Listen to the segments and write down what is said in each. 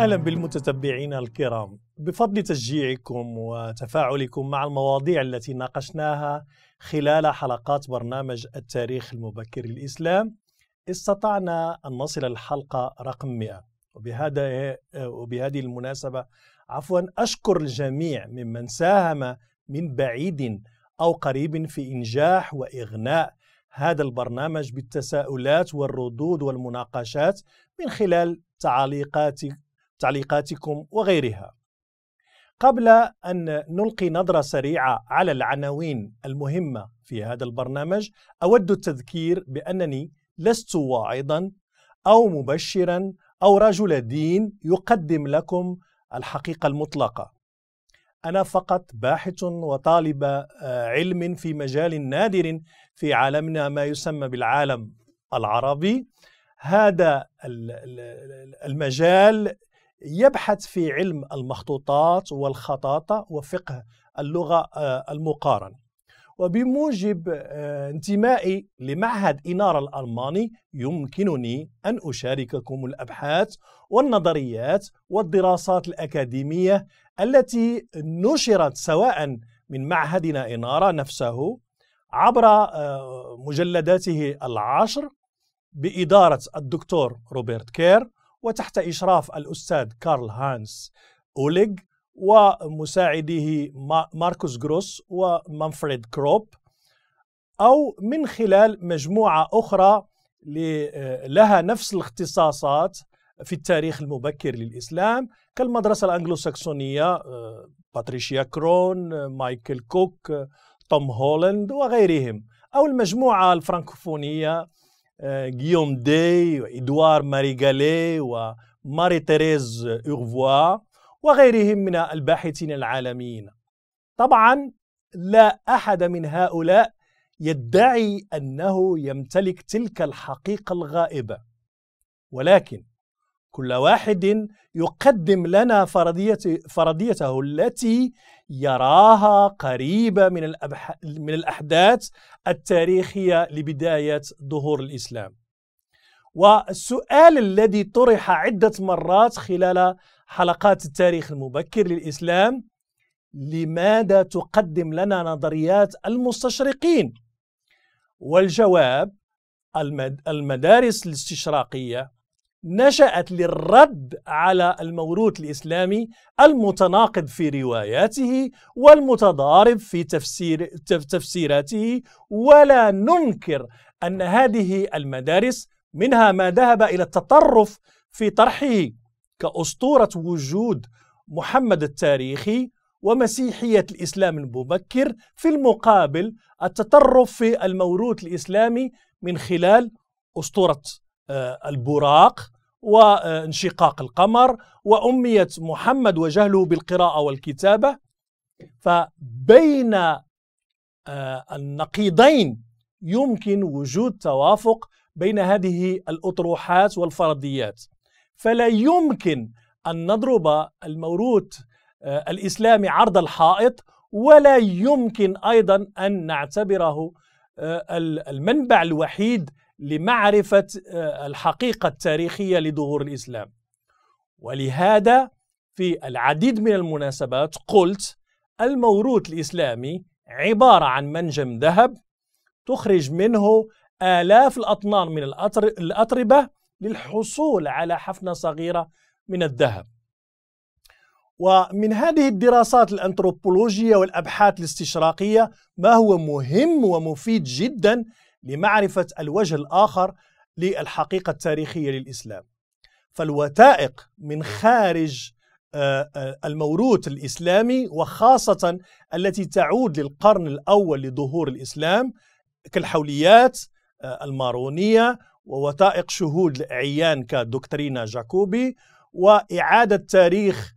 اهلا بالمتتبعين الكرام بفضل تشجيعكم وتفاعلكم مع المواضيع التي ناقشناها خلال حلقات برنامج التاريخ المبكر للاسلام استطعنا ان نصل الحلقه رقم 100 وبهذا وبهذه المناسبه عفوا اشكر الجميع ممن ساهم من بعيد او قريب في انجاح واغناء هذا البرنامج بالتساؤلات والردود والمناقشات من خلال تعليقات تعليقاتكم وغيرها قبل أن نلقي نظرة سريعة على العناوين المهمة في هذا البرنامج أود التذكير بأنني لست واعظا أو مبشرا أو رجل دين يقدم لكم الحقيقة المطلقة أنا فقط باحث وطالب آه، علم في مجال نادر في عالمنا ما يسمى بالعالم العربي هذا المجال يبحث في علم المخطوطات والخطاطة وفقه اللغة آه، المقارنة وبموجب آه، انتمائي لمعهد إنارة الألماني يمكنني أن أشارككم الأبحاث والنظريات والدراسات الأكاديمية التي نشرت سواء من معهدنا إنارة نفسه عبر آه، مجلداته العشر بإدارة الدكتور روبرت كير وتحت إشراف الأستاذ كارل هانس أوليغ ومساعده ماركوس جروس ومانفريد كروب أو من خلال مجموعة أخرى لها نفس الاختصاصات في التاريخ المبكر للإسلام كالمدرسة الأنجلوساكسونية آه، باتريشيا كرون مايكل كوك توم هولند وغيرهم أو المجموعة الفرنكوفونية غيوم دي وإدوار ماريغالي وماري تيريز أغفوا وغيرهم من الباحثين العالميين طبعا لا أحد من هؤلاء يدعي أنه يمتلك تلك الحقيقة الغائبة ولكن كل واحد يقدم لنا فرضيته, فرضيته التي يراها قريبة من, الأبح... من الأحداث التاريخية لبداية ظهور الإسلام والسؤال الذي طرح عدة مرات خلال حلقات التاريخ المبكر للإسلام لماذا تقدم لنا نظريات المستشرقين؟ والجواب المدارس الاستشراقية نشأت للرد على الموروث الإسلامي المتناقض في رواياته والمتضارب في تفسير تفسيراته ولا ننكر أن هذه المدارس منها ما ذهب إلى التطرف في طرحه كأسطورة وجود محمد التاريخي ومسيحية الإسلام المبكر في المقابل التطرف في الموروث الإسلامي من خلال أسطورة آه، البراق وانشقاق القمر وأميت محمد وجهله بالقراءة والكتابة فبين آه، النقيضين يمكن وجود توافق بين هذه الأطروحات والفرضيات فلا يمكن أن نضرب الموروث آه، الإسلامي عرض الحائط ولا يمكن أيضا أن نعتبره المنبع الوحيد لمعرفة آه، الحقيقة التاريخية لظهور الإسلام ولهذا في العديد من المناسبات قلت الموروث الإسلامي عبارة عن منجم ذهب تخرج منه آلاف الأطنان من الأطربة للحصول على حفنة صغيرة من الذهب ومن هذه الدراسات الأنثروبولوجية والأبحاث الاستشراقية ما هو مهم ومفيد جدا لمعرفة الوجه الآخر للحقيقة التاريخية للإسلام فالوثائق من خارج آه، آه، الموروث الإسلامي وخاصة التي تعود للقرن الأول لظهور الإسلام كالحوليات آه، المارونية ووثائق شهود الأعيان كدكترينا جاكوبي وإعادة تاريخ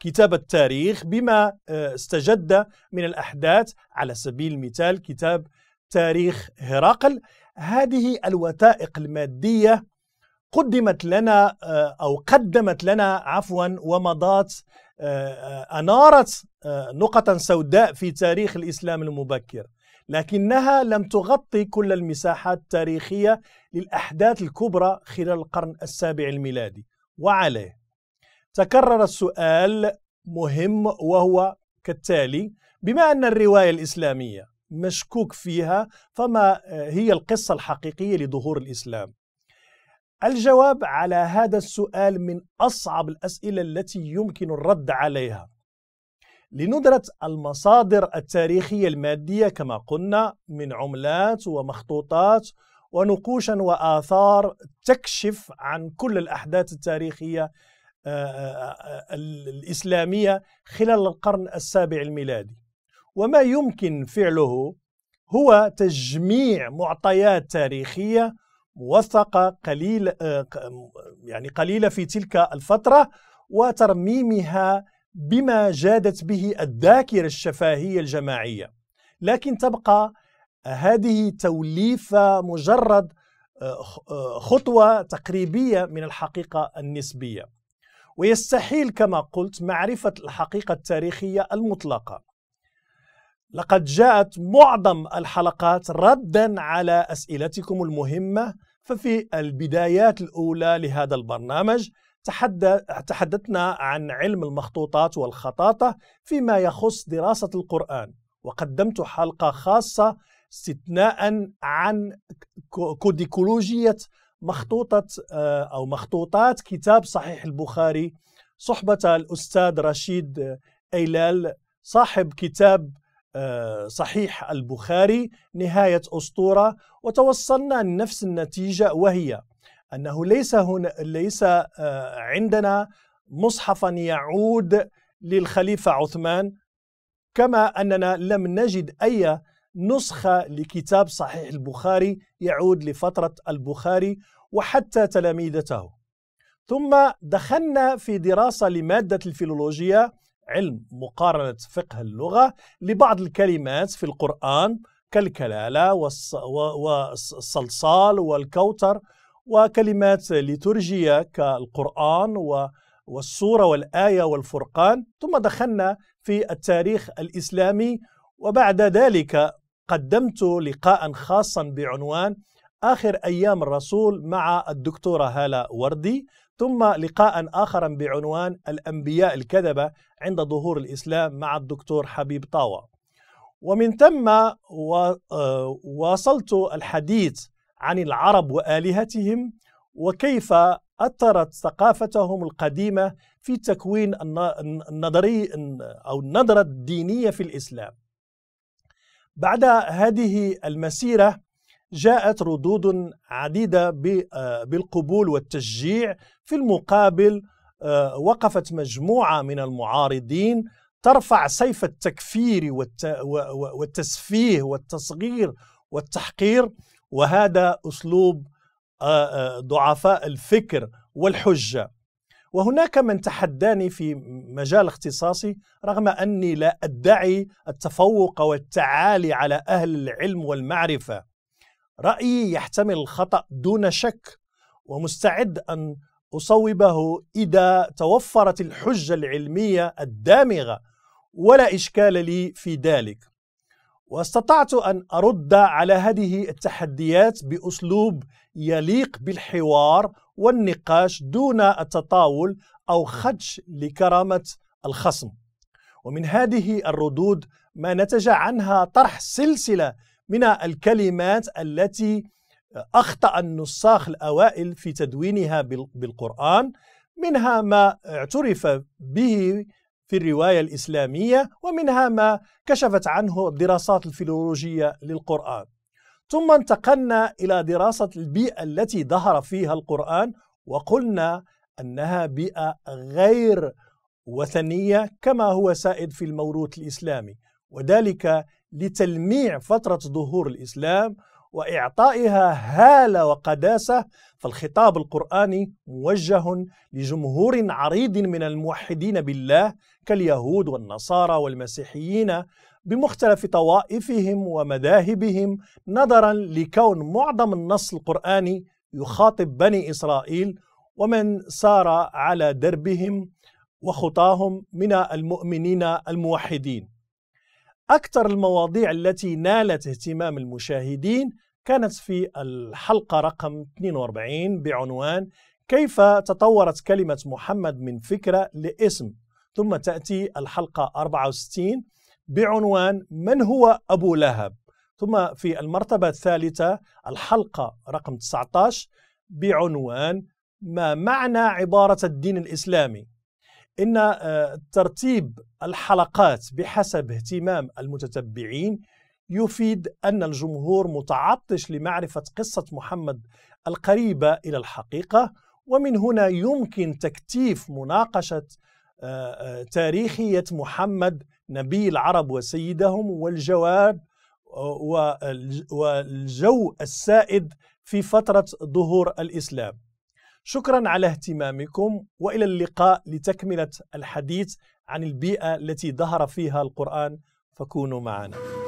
كتاب التاريخ بما استجد من الأحداث على سبيل المثال كتاب تاريخ هرقل هذه الوثائق المادية قدمت لنا آه، أو قدمت لنا عفوا ومضات آه، آه، أنارت نقطا سوداء في تاريخ الإسلام المبكر لكنها لم تغطي كل المساحات التاريخية للأحداث الكبرى خلال القرن السابع الميلادي وعليه تكرر السؤال مهم وهو كالتالي بما أن الرواية الإسلامية مشكوك فيها فما آه، هي القصة الحقيقية لظهور الإسلام الجواب على هذا السؤال من أصعب الأسئلة التي يمكن الرد عليها لندرة المصادر التاريخية المادية كما قلنا من عملات ومخطوطات ونقوشا وآثار تكشف عن كل الأحداث التاريخية آه، آه، الإسلامية خلال القرن السابع الميلادي وما يمكن فعله هو تجميع معطيات تاريخيه موثقه قليل آه، يعني قليله في تلك الفتره وترميمها بما جادت به الذاكره الشفاهيه الجماعيه لكن تبقى هذه توليفه مجرد آه، آه، خطوه تقريبيه من الحقيقه النسبيه ويستحيل كما قلت معرفه الحقيقه التاريخيه المطلقه لقد جاءت معظم الحلقات ردا على اسئلتكم المهمه ففي البدايات الاولى لهذا البرنامج تحدثنا عن علم المخطوطات والخطاطه فيما يخص دراسه القران وقدمت حلقه خاصه استثناء عن كوديكولوجيه مخطوطه آه، او مخطوطات كتاب صحيح البخاري صحبه الاستاذ رشيد آه، ايلال صاحب كتاب آه، صحيح البخاري نهاية أسطورة وتوصلنا لنفس النتيجة وهي أنه ليس هنا ليس آه، عندنا مصحفا يعود للخليفة عثمان كما أننا لم نجد أي نسخة لكتاب صحيح البخاري يعود لفترة البخاري وحتى تلاميذته ثم دخلنا في دراسة لمادة الفيلولوجيا علم مقارنة فقه اللغة لبعض الكلمات في القرآن كالكلالة والصلصال والكوثر وكلمات لترجية كالقرآن والسورة والآية والفرقان ثم دخلنا في التاريخ الإسلامي وبعد ذلك قدمت لقاء خاصا بعنوان آخر أيام الرسول مع الدكتورة هالة وردي ثم لقاء آخر بعنوان الأنبياء الكذبة عند ظهور الإسلام مع الدكتور حبيب طاوة ومن ثم آه، واصلت الحديث عن العرب وآلهتهم وكيف أثرت ثقافتهم القديمة في تكوين النظري أو النظرة الدينية في الإسلام بعد هذه المسيرة جاءت ردود عديدة آه، بالقبول والتشجيع في المقابل آه، وقفت مجموعة من المعارضين ترفع سيف التكفير والتسفيه والتصغير والتحقير وهذا أسلوب آه، ضعفاء الفكر والحجة وهناك من تحداني في مجال اختصاصي رغم أني لا أدعي التفوق والتعالي على أهل العلم والمعرفة رأيي يحتمل الخطأ دون شك ومستعد أن أصوبه إذا توفرت الحجة العلمية الدامغة ولا إشكال لي في ذلك واستطعت أن أرد على هذه التحديات بأسلوب يليق بالحوار والنقاش دون التطاول أو خدش لكرامة الخصم ومن هذه الردود ما نتج عنها طرح سلسلة من الكلمات التي أخطأ النساخ الأوائل في تدوينها بالقرآن منها ما اعترف به في الرواية الإسلامية ومنها ما كشفت عنه الدراسات الفيلولوجية للقرآن ثم انتقلنا إلى دراسة البيئة التي ظهر فيها القرآن وقلنا أنها بيئة غير وثنية كما هو سائد في الموروث الإسلامي وذلك لتلميع فترة ظهور الإسلام وإعطائها هالة وقداسة فالخطاب القرآني موجه لجمهور عريض من الموحدين بالله كاليهود والنصارى والمسيحيين بمختلف طوائفهم ومذاهبهم نظرا لكون معظم النص القرآني يخاطب بني إسرائيل ومن سار على دربهم وخطاهم من المؤمنين الموحدين أكثر المواضيع التي نالت اهتمام المشاهدين كانت في الحلقة رقم 42 بعنوان كيف تطورت كلمة محمد من فكرة لاسم ثم تأتي الحلقة 64 بعنوان من هو أبو لهب ثم في المرتبة الثالثة الحلقة رقم 19 بعنوان ما معنى عبارة الدين الإسلامي ان آه، ترتيب الحلقات بحسب اهتمام المتتبعين يفيد ان الجمهور متعطش لمعرفه قصه محمد القريبه الى الحقيقه ومن هنا يمكن تكتيف مناقشه آه، آه، تاريخيه محمد نبي العرب وسيدهم والجواب والجو السائد في فتره ظهور الاسلام شكرا على اهتمامكم والى اللقاء لتكمله الحديث عن البيئه التي ظهر فيها القران فكونوا معنا